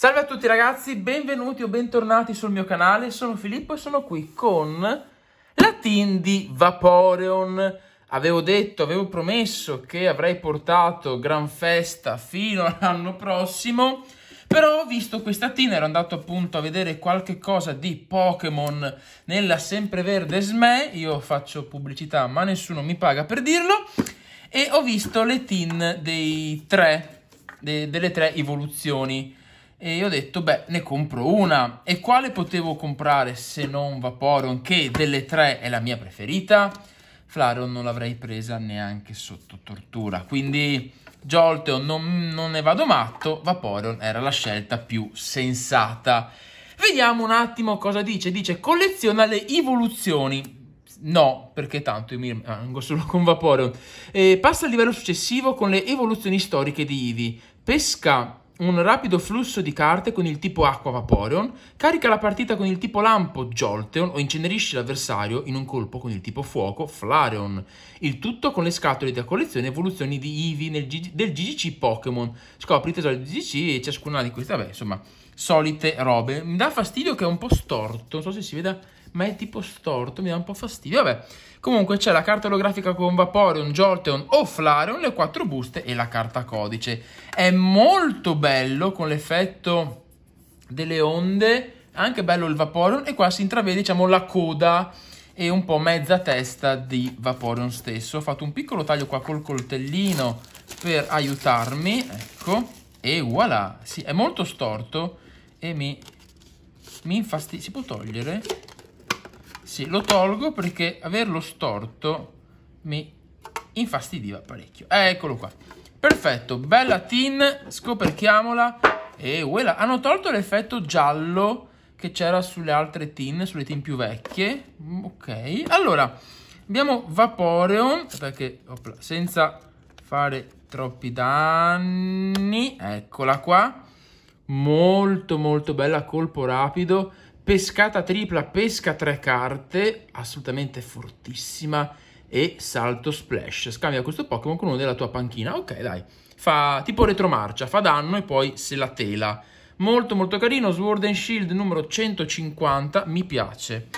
Salve a tutti ragazzi, benvenuti o bentornati sul mio canale, sono Filippo e sono qui con la team di Vaporeon. Avevo detto, avevo promesso che avrei portato Gran Festa fino all'anno prossimo, però ho visto questa team, ero andato appunto a vedere qualche cosa di Pokémon nella sempreverde SME, io faccio pubblicità ma nessuno mi paga per dirlo, e ho visto le team dei tre, de delle tre evoluzioni e ho detto, beh, ne compro una. E quale potevo comprare se non Vaporon, che delle tre è la mia preferita? Flareon non l'avrei presa neanche sotto tortura. Quindi Jolteon non, non ne vado matto, Vaporeon era la scelta più sensata. Vediamo un attimo cosa dice. Dice colleziona le evoluzioni. No, perché tanto io mi rimango solo con Vaporeon. E passa al livello successivo con le evoluzioni storiche di Eevee. Pesca un rapido flusso di carte con il tipo Acqua Vaporeon, carica la partita con il tipo Lampo Jolteon o incenerisce l'avversario in un colpo con il tipo Fuoco Flareon. Il tutto con le scatole da collezione e evoluzioni di Eevee G- del GGC Pokémon. Scopri i tesori del GGC e ciascuna di queste, vabbè, insomma, solite robe. Mi dà fastidio che è un po' storto, non so se si veda ma è tipo storto, mi dà un po' fastidio. Vabbè, comunque c'è la carta olografica con Vaporeon, Jolteon o Flareon, le quattro buste e la carta codice. È molto bello con l'effetto delle onde, anche bello il Vaporeon e qua si intravede diciamo la coda e un po' mezza testa di Vaporeon stesso. Ho fatto un piccolo taglio qua col coltellino per aiutarmi, ecco, e voilà. Sì, è molto storto e mi, mi infastidisce. Si può togliere? Sì, lo tolgo perché averlo storto mi infastidiva parecchio. Eh, eccolo qua. Perfetto, bella tin, scoperchiamola. E voilà, hanno tolto l'effetto giallo che c'era sulle altre tin, sulle tin più vecchie. Mm, ok, allora, abbiamo Vaporeon, perché opla, senza fare troppi danni. Eccola qua. Molto molto bella, colpo rapido pescata tripla, pesca tre carte, assolutamente fortissima, e salto splash. Scambia questo Pokémon con uno della tua panchina. Ok, dai. Fa tipo retromarcia, fa danno e poi se la tela. Molto molto carino, Sword and Shield numero 150, mi piace.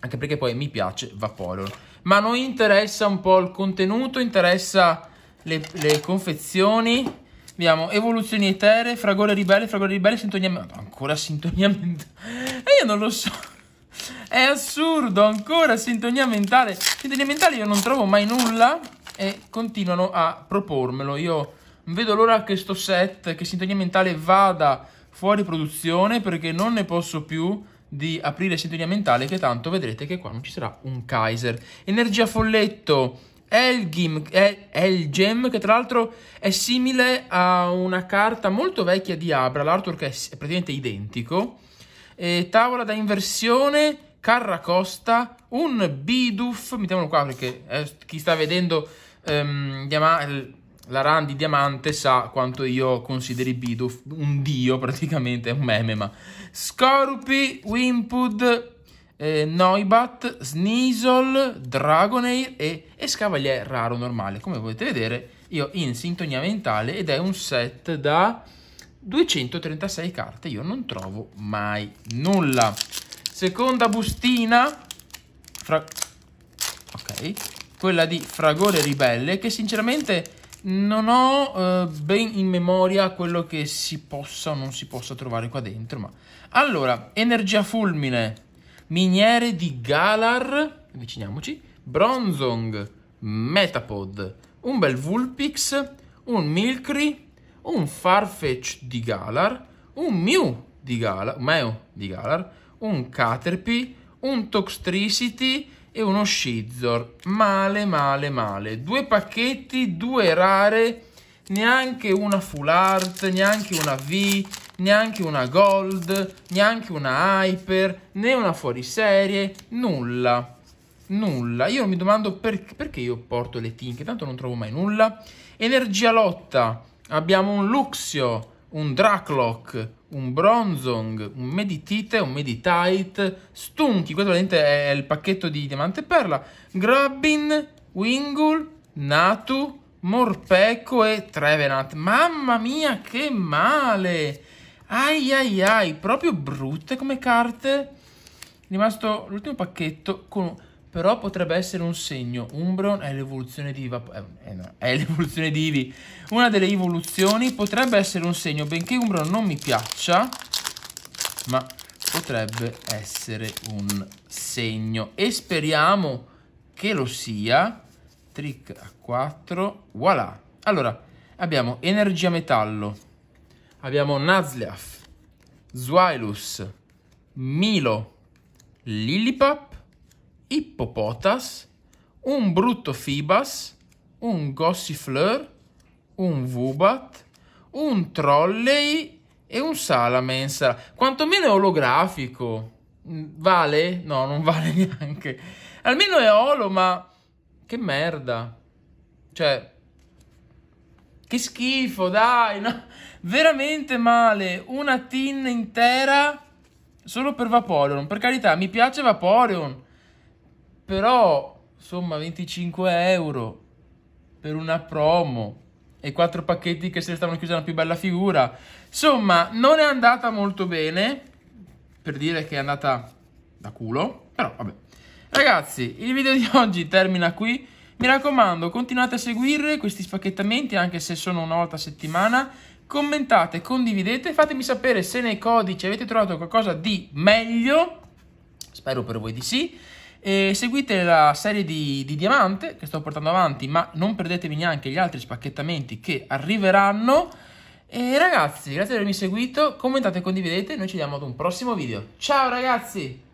Anche perché poi mi piace Vaporeon. Ma non interessa un po' il contenuto, interessa le, le confezioni Abbiamo evoluzioni etere fragore ribelle, fragore ribelle, sintoniamento. Ancora sintonia mentale E eh, io non lo so. È assurdo, ancora sintonia mentale. Sintonia mentale io non trovo mai nulla e continuano a propormelo. Io vedo l'ora che sto set, che sintonia mentale vada fuori produzione perché non ne posso più di aprire sintonia mentale che tanto vedrete che qua non ci sarà un Kaiser. Energia folletto Elgim, Elgem, che tra l'altro è simile a una carta molto vecchia di Abra, l'artwork è praticamente identico. E tavola da inversione, Carracosta, un Biduf, mettiamolo qua perché eh, chi sta vedendo ehm, la run di diamante sa quanto io consideri Biduf un dio praticamente, un meme ma... Scorupi, Wimpud, eh, Noibat, Sneasel, Dragonair e Escavalier raro normale. Come potete vedere io in sintonia mentale ed è un set da 236 carte, io non trovo mai nulla. Seconda bustina, fra... ok, quella di Fragore Ribelle che sinceramente non ho eh, ben in memoria quello che si possa o non si possa trovare qua dentro. Ma... Allora, energia fulmine, miniere di Galar, avviciniamoci, Bronzong, Metapod, un bel Vulpix, un Milkri, un Farfetch di Galar, un Mew di Galar, Meo di Galar, un Caterpie, un Toxtricity e uno Shizor. Male, male, male. Due pacchetti, due rare neanche una full art, neanche una V, neanche una gold, neanche una hyper, né una fuoriserie, nulla. Nulla. Io mi domando per, perché io porto le tinche, tanto non trovo mai nulla. Energia lotta. Abbiamo un Luxio, un Draclock, un Bronzong, un Meditite, un Meditite, Stunky, questo è il pacchetto di Diamante e Perla, Grabbin, Wingull, Natu, Morpeco e Trevenant. Mamma mia, che male! Ai ai ai, proprio brutte come carte. Rimasto l'ultimo pacchetto con... Però potrebbe essere un segno. Umbron è l'evoluzione di Iva. Eh, eh, no, è l'evoluzione di Ivi. Una delle evoluzioni potrebbe essere un segno. Benché Umbron non mi piaccia. Ma potrebbe essere un segno. E speriamo che lo sia trick a 4, voilà. Allora, abbiamo Energia Metallo, abbiamo Nuzleaf, Zwylus, Milo, Lillipap, Hippopotas, un brutto Fibas, un Gossifleur, un Vubat, un Trolley e un Salamensala. Quantomeno è olografico. Mm, vale? No, non vale neanche. Almeno è olo, ma che merda. Cioè... Che schifo, dai. No. Veramente male. Una tin intera solo per Vaporeon. Per carità, mi piace Vaporeon. Però, insomma, 25 euro per una promo e quattro pacchetti che se ne stavano chiusi una più bella figura. Insomma, non è andata molto bene, per dire che è andata da culo, però vabbè. Ragazzi, il video di oggi termina qui. Mi raccomando, continuate a seguire questi spacchettamenti anche se sono una volta a settimana. Commentate, condividete, fatemi sapere se nei codici avete trovato qualcosa di meglio. Spero per voi di sì. E seguite la serie di, di Diamante che sto portando avanti, ma non perdetevi neanche gli altri spacchettamenti che arriveranno. E ragazzi, grazie per avermi seguito, commentate e condividete, noi ci vediamo ad un prossimo video. Ciao ragazzi!